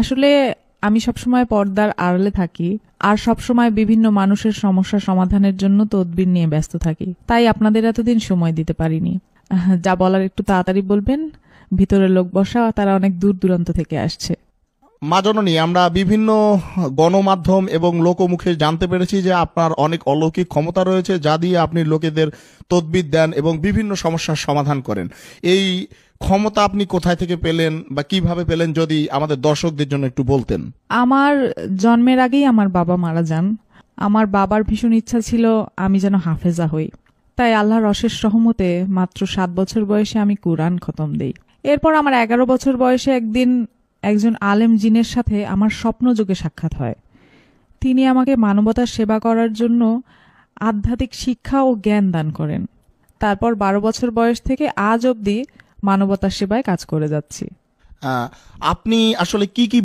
আসলে আমি সবসময় পর্দার আড়ালে থাকি আর সবসময় বিভিন্ন মানুষের সমস্যা সমাধানের জন্য তদবির নিয়ে ব্যস্ত থাকি তাই আপনাদের এতদিন সময় দিতে পারিনি যা বলার একটু তাড়াতাড়ি বলবেন ভিতরে লোক বসা তারা অনেক দূর দূরান্ত থেকে আসছে মাজননী আমরা বিভিন্ন গণমাধ্যম এবং লোকমুখে জানতে পেরেছি যে আপনার অনেক অলৌকিক ক্ষমতা রয়েছে যা দিয়ে আপনি লোকেদের তদবিদ দেন এবং বিভিন্ন সমস্যার সমাধান করেন এই ক্ষমতা আপনি কোথায় থেকে পেলেন বা কিভাবে পেলেন যদি আমাদের দর্শকদের জন্য একটু বলতেন আমার জন্মের আগেই আমার বাবা মারা যান আমার বাবার ভীষণ ইচ্ছা ছিল আমি যেন হাফেজা হই তাই আল্লাহর অশেষ সহমতে মাত্র সাত বছর বয়সে আমি কোরআন খতম দেই এরপর আমার এগারো বছর বয়সে একদিন একজন আলেম জিনের সাথে আমার স্বপ্নযোগে সাক্ষাৎ হয় তিনি আমাকে মানবতার সেবা করার জন্য আধ্যাত্মিক শিক্ষা ও জ্ঞান দান করেন তারপর বারো বছর বয়স থেকে আজ অব্দি মানবতার সেবায় কাজ করে যাচ্ছি আপনি আসলে কি কি